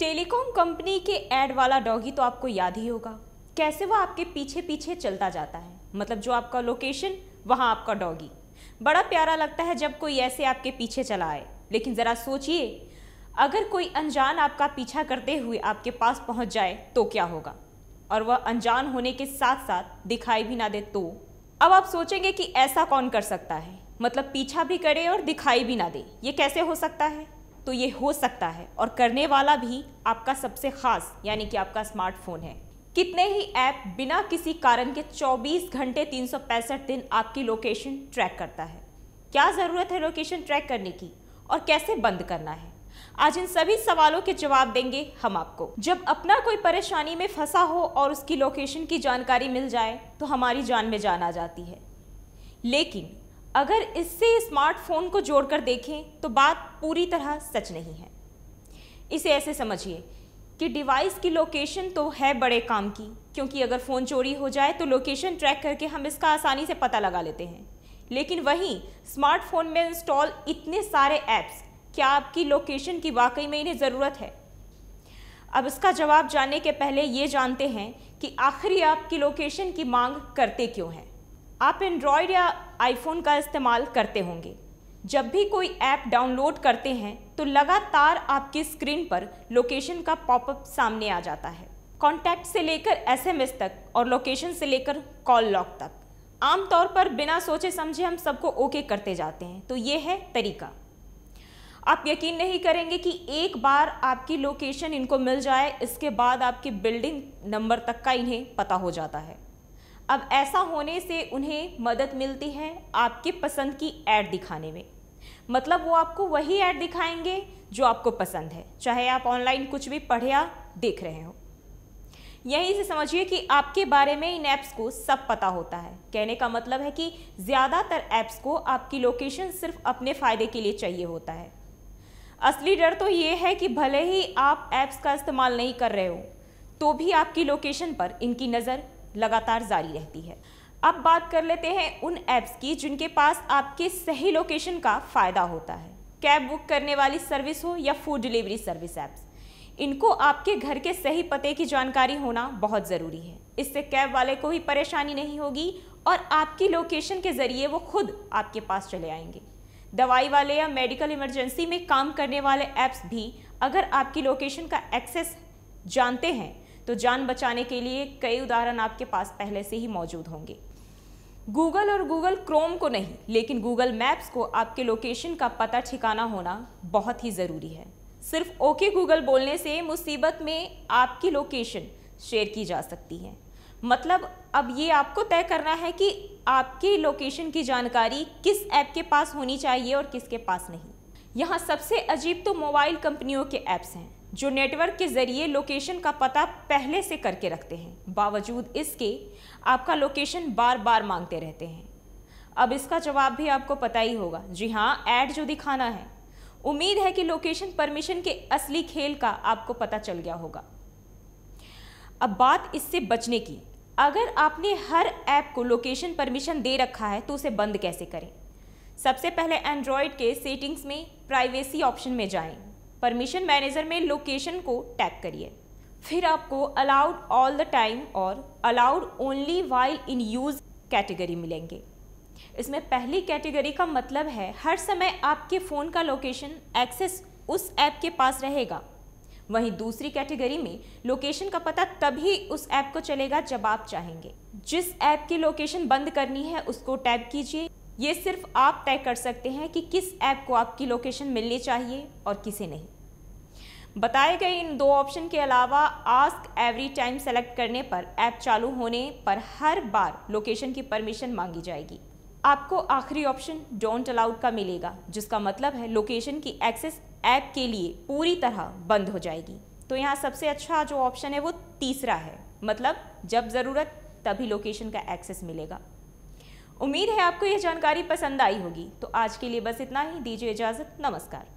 telecom company के ad वाला doggy तो आपको याद ही होगा कैसे वह आपके पीछे पीछे चलता जाता है मतलब जो आपका लोकेशन वहाँ आपका डॉगी बड़ा प्यारा लगता है जब कोई ऐसे आपके पीछे चला आए लेकिन ज़रा सोचिए अगर कोई अनजान आपका पीछा करते हुए आपके पास पहुँच जाए तो क्या होगा और वह अनजान होने के साथ साथ दिखाई भी ना दे तो अब आप सोचेंगे कि ऐसा कौन कर सकता है मतलब पीछा भी करे और दिखाई भी ना दे ये कैसे हो सकता है तो ये हो सकता है और करने वाला भी आपका सबसे ख़ास यानी कि आपका स्मार्टफोन है कितने ही ऐप बिना किसी कारण के 24 घंटे तीन दिन आपकी लोकेशन ट्रैक करता है क्या ज़रूरत है लोकेशन ट्रैक करने की और कैसे बंद करना है आज इन सभी सवालों के जवाब देंगे हम आपको जब अपना कोई परेशानी में फंसा हो और उसकी लोकेशन की जानकारी मिल जाए तो हमारी जान में जान आ जाती है लेकिन अगर इससे स्मार्टफोन को जोड़कर देखें तो बात पूरी तरह सच नहीं है इसे ऐसे समझिए कि डिवाइस की लोकेशन तो है बड़े काम की क्योंकि अगर फ़ोन चोरी हो जाए तो लोकेशन ट्रैक करके हम इसका आसानी से पता लगा लेते हैं लेकिन वहीं स्मार्टफोन में इंस्टॉल इतने सारे ऐप्स क्या आपकी लोकेशन की वाकई में इन्हें ज़रूरत है अब इसका जवाब जानने के पहले ये जानते हैं कि आखिरी आपकी लोकेशन की मांग करते क्यों हैं आप एंड्रॉयड या आईफोन का इस्तेमाल करते होंगे जब भी कोई ऐप डाउनलोड करते हैं तो लगातार आपकी स्क्रीन पर लोकेशन का पॉपअप सामने आ जाता है कॉन्टैक्ट से लेकर एसएमएस तक और लोकेशन से लेकर कॉल लॉक तक आमतौर पर बिना सोचे समझे हम सबको ओके करते जाते हैं तो ये है तरीका आप यकीन नहीं करेंगे कि एक बार आपकी लोकेशन इनको मिल जाए इसके बाद आपकी बिल्डिंग नंबर तक का इन्हें पता हो जाता है अब ऐसा होने से उन्हें मदद मिलती है आपके पसंद की ऐड दिखाने में मतलब वो आपको वही ऐड दिखाएंगे जो आपको पसंद है चाहे आप ऑनलाइन कुछ भी पढ़े या देख रहे हो यहीं से समझिए कि आपके बारे में इन ऐप्स को सब पता होता है कहने का मतलब है कि ज़्यादातर ऐप्स को आपकी लोकेशन सिर्फ अपने फ़ायदे के लिए चाहिए होता है असली डर तो ये है कि भले ही आप ऐप्स का इस्तेमाल नहीं कर रहे हो तो भी आपकी लोकेशन पर इनकी नज़र लगातार जारी रहती है अब बात कर लेते हैं उन ऐप्स की जिनके पास आपके सही लोकेशन का फ़ायदा होता है कैब बुक करने वाली सर्विस हो या फूड डिलीवरी सर्विस ऐप्स इनको आपके घर के सही पते की जानकारी होना बहुत ज़रूरी है इससे कैब वाले को भी परेशानी नहीं होगी और आपकी लोकेशन के ज़रिए वो खुद आपके पास चले आएंगे दवाई वाले या मेडिकल इमरजेंसी में काम करने वाले ऐप्स भी अगर आपकी लोकेशन का एक्सेस जानते हैं तो जान बचाने के लिए कई उदाहरण आपके पास पहले से ही मौजूद होंगे गूगल और गूगल क्रोम को नहीं लेकिन गूगल मैप्स को आपके लोकेशन का पता ठिकाना होना बहुत ही ज़रूरी है सिर्फ ओके गूगल बोलने से मुसीबत में आपकी लोकेशन शेयर की जा सकती है मतलब अब ये आपको तय करना है कि आपकी लोकेशन की जानकारी किस ऐप के पास होनी चाहिए और किसके पास नहीं यहाँ सबसे अजीब तो मोबाइल कंपनियों के ऐप्स हैं जो नेटवर्क के ज़रिए लोकेशन का पता पहले से करके रखते हैं बावजूद इसके आपका लोकेशन बार बार मांगते रहते हैं अब इसका जवाब भी आपको पता ही होगा जी हाँ ऐड जो दिखाना है उम्मीद है कि लोकेशन परमिशन के असली खेल का आपको पता चल गया होगा अब बात इससे बचने की अगर आपने हर ऐप को लोकेशन परमिशन दे रखा है तो उसे बंद कैसे करें सबसे पहले एंड्रॉयड के सेटिंग्स में प्राइवेसी ऑप्शन में जाएं परमिशन मैनेजर में लोकेशन को टैग करिए फिर आपको अलाउड ऑल द टाइम और allowed only while in use category मिलेंगे इसमें पहली कैटेगरी का मतलब है हर समय आपके फ़ोन का लोकेशन एक्सेस उस ऐप के पास रहेगा वहीं दूसरी कैटेगरी में लोकेशन का पता तभी उस ऐप को चलेगा जब आप चाहेंगे जिस ऐप की लोकेशन बंद करनी है उसको टैप कीजिए ये सिर्फ आप तय कर सकते हैं कि किस ऐप को आपकी लोकेशन मिलनी चाहिए और किसे नहीं बताए गए इन दो ऑप्शन के अलावा आस्क एवरी टाइम सेलेक्ट करने पर ऐप चालू होने पर हर बार लोकेशन की परमिशन मांगी जाएगी आपको आखिरी ऑप्शन डोंट अलाउड का मिलेगा जिसका मतलब है लोकेशन की एक्सेस ऐप के लिए पूरी तरह बंद हो जाएगी तो यहाँ सबसे अच्छा जो ऑप्शन है वो तीसरा है मतलब जब ज़रूरत तभी लोकेशन का एक्सेस मिलेगा उम्मीद है आपको यह जानकारी पसंद आई होगी तो आज के लिए बस इतना ही दीजिए इजाज़त नमस्कार